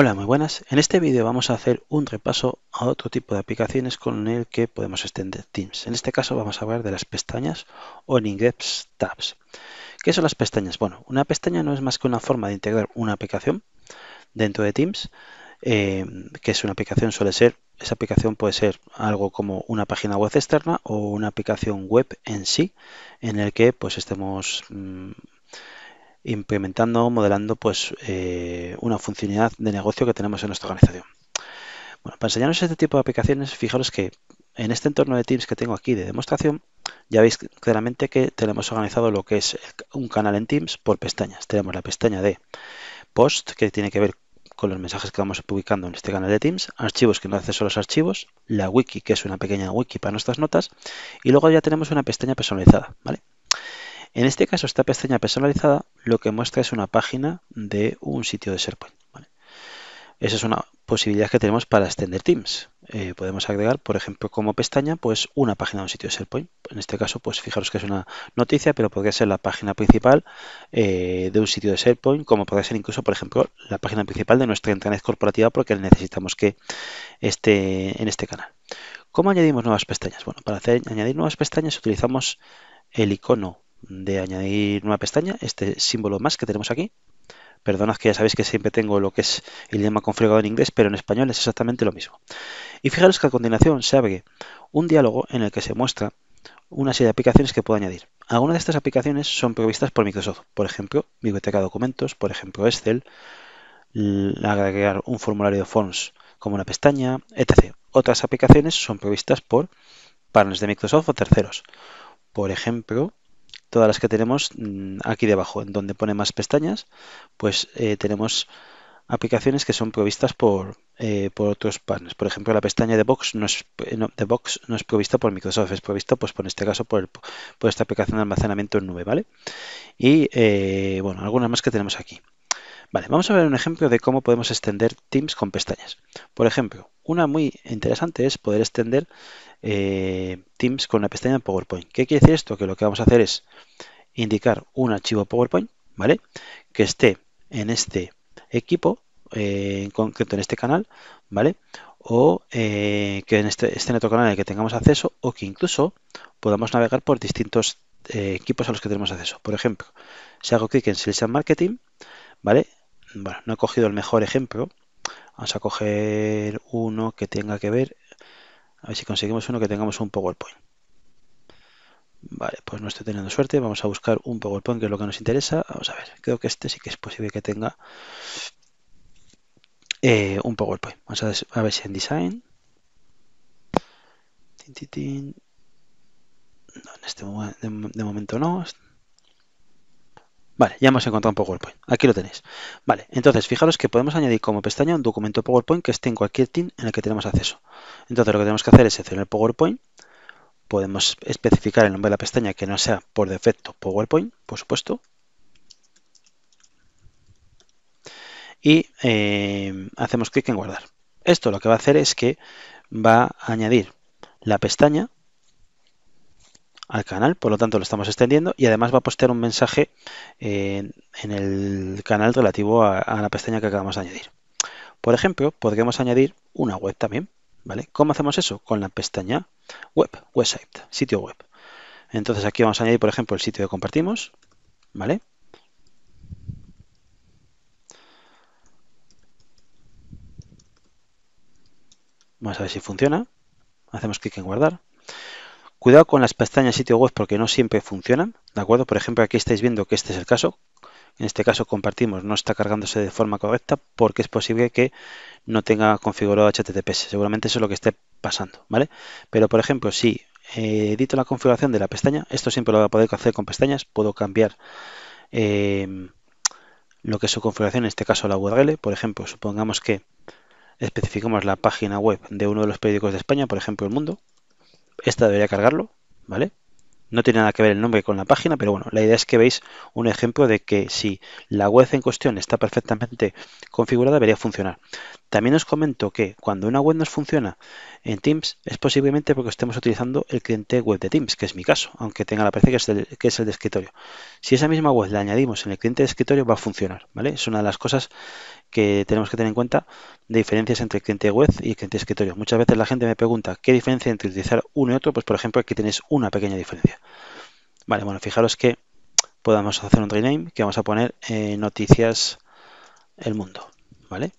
Hola, muy buenas. En este vídeo vamos a hacer un repaso a otro tipo de aplicaciones con el que podemos extender Teams. En este caso vamos a hablar de las pestañas o en tabs. ¿Qué son las pestañas? Bueno, una pestaña no es más que una forma de integrar una aplicación dentro de Teams, eh, que es una aplicación, suele ser, esa aplicación puede ser algo como una página web externa o una aplicación web en sí, en el que pues estemos... Mm, implementando o modelando pues, eh, una funcionalidad de negocio que tenemos en nuestra organización. Bueno, para enseñaros este tipo de aplicaciones, fijaros que en este entorno de Teams que tengo aquí de demostración, ya veis claramente que tenemos organizado lo que es un canal en Teams por pestañas. Tenemos la pestaña de post, que tiene que ver con los mensajes que vamos publicando en este canal de Teams, archivos que no acceso a los archivos, la wiki, que es una pequeña wiki para nuestras notas, y luego ya tenemos una pestaña personalizada, ¿vale? En este caso, esta pestaña personalizada lo que muestra es una página de un sitio de SharePoint. Esa es una posibilidad que tenemos para extender Teams. Eh, podemos agregar, por ejemplo, como pestaña, pues una página de un sitio de SharePoint. En este caso, pues fijaros que es una noticia, pero podría ser la página principal eh, de un sitio de SharePoint, como podría ser incluso, por ejemplo, la página principal de nuestra intranet corporativa, porque necesitamos que esté en este canal. ¿Cómo añadimos nuevas pestañas? Bueno, para añadir nuevas pestañas utilizamos el icono de añadir una pestaña, este símbolo más que tenemos aquí. Perdonad que ya sabéis que siempre tengo lo que es el idioma configurado en inglés, pero en español es exactamente lo mismo. Y fijaros que a continuación se abre un diálogo en el que se muestra una serie de aplicaciones que puedo añadir. Algunas de estas aplicaciones son previstas por Microsoft, por ejemplo, biblioteca de documentos, por ejemplo, Excel, agregar un formulario de forms como una pestaña, etc. Otras aplicaciones son previstas por paneles de Microsoft o terceros. Por ejemplo, todas las que tenemos mm, aquí debajo, en donde pone más pestañas, pues eh, tenemos aplicaciones que son provistas eh, por, otros partners. Por ejemplo, la pestaña de Box no es, eh, de Box no es provista por Microsoft, es provista, pues, por, en este caso, por, por esta aplicación de almacenamiento en nube, ¿vale? Y, bueno, algunas más que tenemos aquí. Vale, vamos a ver un ejemplo de cómo podemos extender Teams con pestañas. Por ejemplo, una muy interesante es poder extender eh, Teams con una pestaña en PowerPoint. ¿Qué quiere decir esto? Que lo que vamos a hacer es indicar un archivo PowerPoint, ¿vale? Que esté en este equipo, eh, en concreto en este canal, ¿vale? O eh, que en este, esté en otro canal en el que tengamos acceso o que incluso podamos navegar por distintos equipos a los que tenemos acceso. Por ejemplo, si hago clic en Sales Marketing, ¿vale? no he cogido el mejor ejemplo. Vamos a coger uno que tenga que ver. A ver si conseguimos uno que tengamos un PowerPoint. Vale, pues no estoy teniendo suerte. Vamos a buscar un PowerPoint, que es lo que nos interesa. Vamos a ver, creo que este sí que es posible que tenga eh, un PowerPoint. Vamos a, ver si en Design. este de momento no. Vale, ya hemos encontrado un PowerPoint. Aquí lo tenéis. Vale, entonces fijaros que podemos añadir como pestaña un documento PowerPoint que esté en cualquier team en el que tenemos acceso. Entonces lo que tenemos que hacer es seleccionar el PowerPoint. Podemos especificar el nombre de la pestaña que no sea por defecto PowerPoint, por supuesto. Y eh, hacemos clic en guardar. Esto lo que va a hacer es que va a añadir la pestaña al canal, por lo tanto lo estamos extendiendo y además va a postear un mensaje eh, en el canal relativo a, la pestaña que acabamos de añadir. Por ejemplo, podríamos añadir una web también, ¿vale? ¿Cómo hacemos eso? Con la pestaña web, website, sitio web. Entonces aquí vamos a añadir, por ejemplo, el sitio que compartimos, ¿vale? Vamos a ver si funciona. Hacemos clic en guardar. Cuidado con las pestañas sitio web porque no siempre funcionan, ¿de acuerdo? Por ejemplo, aquí estáis viendo que este es el caso. En este caso compartimos, no está cargándose de forma correcta porque es posible que no tenga configurado HTTPS. Seguramente eso es lo que esté pasando, ¿vale? Pero, por ejemplo, si eh, edito la configuración de la pestaña, esto siempre lo voy a poder hacer con pestañas, puedo cambiar em, lo que es su configuración, en este caso la URL, por ejemplo, supongamos que especificamos la página web de uno de los periódicos de España, por ejemplo El Mundo, esta debería cargarlo, ¿vale? No tiene nada que ver el nombre con la página, pero bueno, la idea es que veis un ejemplo de que si la web en cuestión está perfectamente configurada, debería funcionar. También os comento que cuando una web nos funciona en Teams es posiblemente porque estemos utilizando el cliente web de Teams, que es mi caso, aunque tenga la apariencia que es, el, de escritorio. Si esa misma web la añadimos en el cliente de escritorio va a funcionar, ¿vale? Es una de las cosas que tenemos que tener en cuenta de diferencias entre el cliente web y el cliente de escritorio. Muchas veces la gente me pregunta qué diferencia entre utilizar uno y otro, pues por ejemplo aquí tenéis una pequeña diferencia. Vale, bueno, fijaros que podamos hacer un rename que vamos a poner eh, noticias el mundo, ¿vale?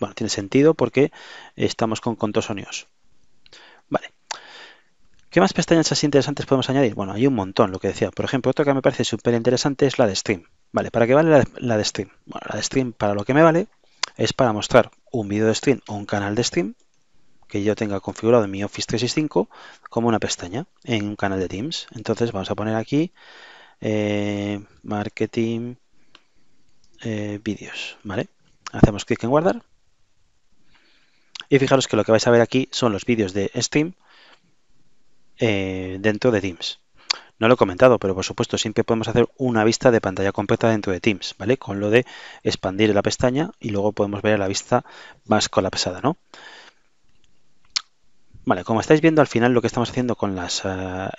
Bueno, tiene sentido porque estamos con contos Vale. ¿Qué más pestañas así interesantes podemos añadir? Bueno, hay un montón, lo que decía. Por ejemplo, otra que me parece súper interesante es la de Stream. Vale, ¿para qué vale la de, Stream? Bueno, la de Stream para lo que me vale es para mostrar un vídeo de Stream o un canal de Stream que yo tenga configurado en mi Office 365 como una pestaña en un canal de Teams. Entonces vamos a poner aquí eh, Marketing eh, Vídeos, ¿vale? Hacemos clic en guardar y fijaros que lo que vais a ver aquí son los vídeos de Steam eh, dentro de Teams. No lo he comentado, pero por supuesto siempre podemos hacer una vista de pantalla completa dentro de Teams, ¿vale? Con lo de expandir la pestaña y luego podemos ver la vista más colapsada, ¿no? Vale, como estáis viendo al final lo que estamos haciendo con las eh,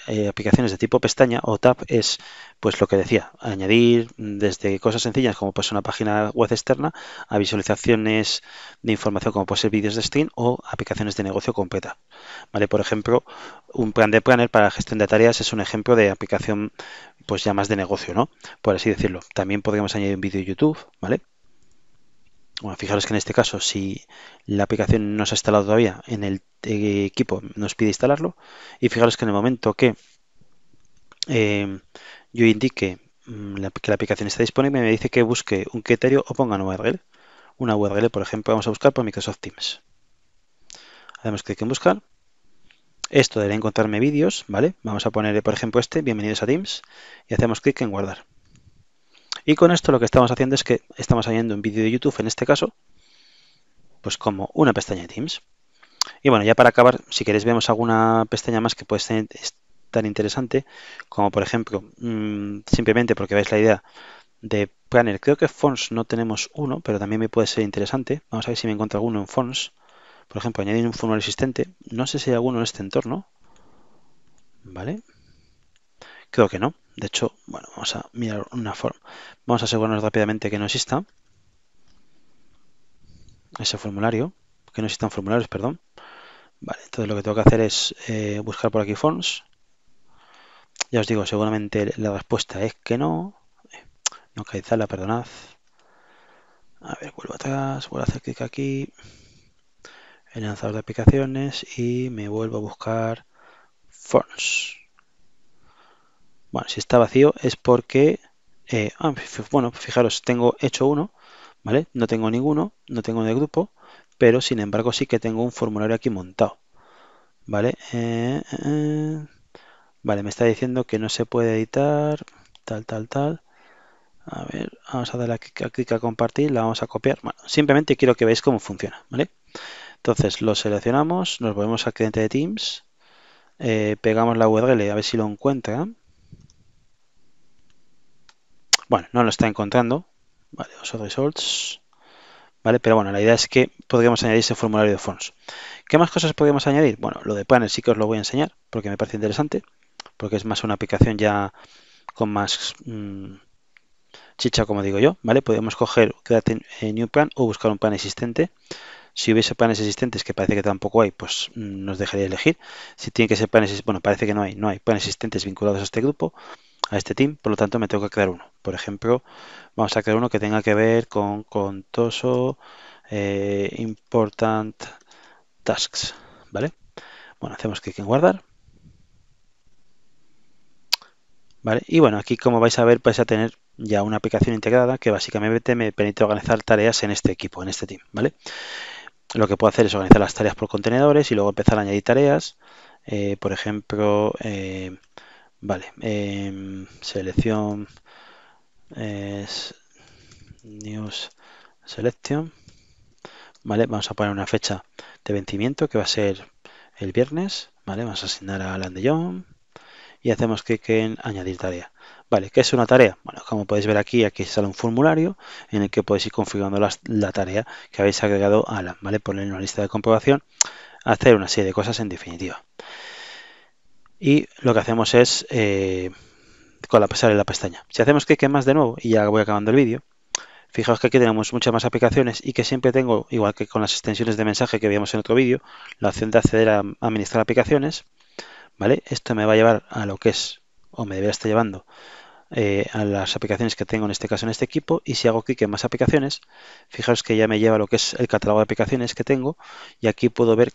eh, aplicaciones de tipo pestaña o tab es pues lo que decía, añadir desde cosas sencillas como pues una página web externa a visualizaciones de información como puede ser vídeos de stream o aplicaciones de negocio completa. Vale, por ejemplo, un plan de planner para gestión de tareas es un ejemplo de aplicación pues ya más de negocio, ¿no? Por así decirlo. También podríamos añadir un vídeo YouTube, ¿vale? Bueno, fijaros que en este caso, si la aplicación no se ha instalado todavía en el eh, equipo, nos pide instalarlo. Y fijaros que en el momento que eh, yo indique mm, que la aplicación está disponible, me dice que busque un criterio o ponga una URL. Una URL, por ejemplo, vamos a buscar por Microsoft Teams. Hacemos clic en buscar. Esto debería encontrarme vídeos, ¿vale? Vamos a poner por ejemplo, este, bienvenidos a Teams, y hacemos clic en guardar. Y con esto lo que estamos haciendo es que estamos añadiendo un vídeo de YouTube, en este caso, pues como una pestaña de Teams. Y bueno, ya para acabar, si queréis vemos alguna pestaña más que puede ser tan interesante, como por ejemplo, mm, simplemente porque veis la idea de Planner. Creo que Fonts no tenemos uno, pero también me puede ser interesante. Vamos a ver si me encuentro alguno en Fonts. Por ejemplo, añadir un formulario existente. No sé si hay alguno en este entorno. ¿Vale? Creo que no. De hecho, bueno, vamos a mirar una forma. Vamos a asegurarnos rápidamente que no exista ese formulario, que no existan formularios, perdón. Vale, entonces lo que tengo que hacer es eh, buscar por aquí forms. Ya os digo, seguramente la respuesta es que no. no no la perdonad. A ver, vuelvo atrás, vuelvo a hacer clic aquí. El lanzador de aplicaciones y me vuelvo a buscar forms. Bueno, si está vacío es porque, eh, ah, bueno, fijaros, tengo hecho uno, ¿vale? No tengo ninguno, no tengo de grupo, pero sin embargo sí que tengo un formulario aquí montado, ¿vale? Eh, eh, vale, me está diciendo que no se puede editar, tal, tal, tal. A ver, vamos a darle aquí clic a compartir, la vamos a copiar. Bueno, simplemente quiero que veáis cómo funciona, ¿vale? Entonces lo seleccionamos, nos volvemos al cliente de Teams, pegamos la URL a ver si lo encuentran. Bueno, no lo está encontrando. Vale, otros results. Vale, pero bueno, la idea es que podríamos añadir ese formulario de fondos. ¿Qué más cosas podríamos añadir? Bueno, lo de panel sí que os lo voy a enseñar porque me parece interesante, porque es más una aplicación ya con más mm, chicha, como digo yo, ¿vale? Podemos coger, create new plan o buscar un plan existente. Si hubiese planes existentes, que parece que tampoco hay, pues mm, nos dejaría elegir. Si tiene que ser planes, bueno, parece que no hay, no hay planes existentes vinculados a este grupo a este team, por lo tanto me tengo que crear uno. Por ejemplo, vamos a crear uno que tenga que ver con, Contoso eh, Important Tasks, ¿vale? Bueno, hacemos clic en guardar. ¿Vale? Y bueno, aquí como vais a ver vais a tener ya una aplicación integrada que básicamente me permite organizar tareas en este equipo, en este team, ¿vale? Lo que puedo hacer es organizar las tareas por contenedores y luego empezar a añadir tareas. Eh, por ejemplo, eh, Vale, em, selección es news selection. Vale, vamos a poner una fecha de vencimiento que va a ser el viernes. Vale, vamos a asignar a Alan de Jong y hacemos clic en añadir tarea. Vale, ¿qué es una tarea? Bueno, como podéis ver aquí, aquí sale un formulario en el que podéis ir configurando la, tarea que habéis agregado a Alan. Vale, poner una lista de comprobación, hacer una serie de cosas en definitiva y lo que hacemos es eh, colapsar en la pestaña. Si hacemos clic en más de nuevo, y ya voy acabando el vídeo, fijaos que aquí tenemos muchas más aplicaciones y que siempre tengo, igual que con las extensiones de mensaje que veíamos en otro vídeo, la opción de acceder a administrar aplicaciones. ¿vale? Esto me va a llevar a lo que es, o me debería estar llevando, eh, a las aplicaciones que tengo en este caso en este equipo y si hago clic en más aplicaciones, fijaos que ya me lleva lo que es el catálogo de aplicaciones que tengo y aquí puedo ver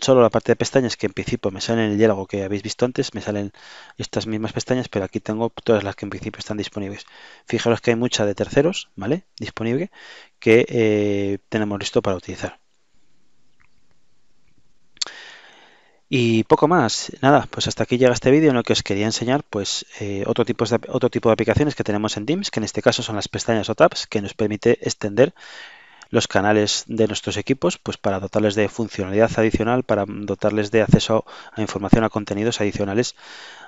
solo la parte de pestañas que en principio me salen en el diálogo que habéis visto antes, me salen estas mismas pestañas, pero aquí tengo todas las que en principio están disponibles. Fijaros que hay mucha de terceros, ¿vale? Disponible, que eh, tenemos listo para utilizar. Y poco más, nada, pues hasta aquí llega este vídeo en lo que os quería enseñar pues eh, otro, tipo de, otro tipo de aplicaciones que tenemos en Teams, que en este caso son las pestañas o tabs, que nos permite extender los canales de nuestros equipos, pues para dotarles de funcionalidad adicional, para dotarles de acceso a información, a contenidos adicionales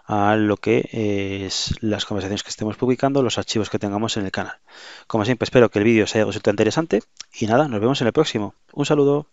a lo que eh, es las conversaciones que estemos publicando, los archivos que tengamos en el canal. Como siempre, espero que el vídeo os haya resultado interesante y nada, nos vemos en el próximo. Un saludo.